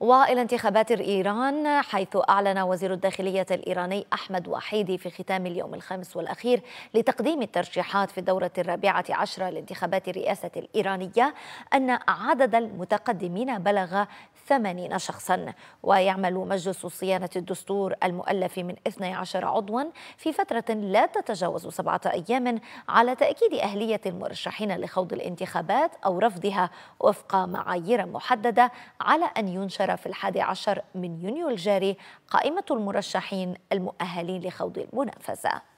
والى انتخابات إيران حيث أعلن وزير الداخلية الإيراني أحمد وحيدي في ختام اليوم الخامس والأخير لتقديم الترشيحات في الدورة الرابعة عشرة لانتخابات الرئاسة الإيرانية أن عدد المتقدمين بلغ 80 شخصا ويعمل مجلس صيانة الدستور المؤلف من 12 عضوا في فترة لا تتجاوز سبعة أيام على تأكيد أهلية المرشحين لخوض الانتخابات أو رفضها وفق معايير محددة على أن ينشر ستقرر في الحادي عشر من يونيو الجاري قائمة المرشحين المؤهلين لخوض المنافسة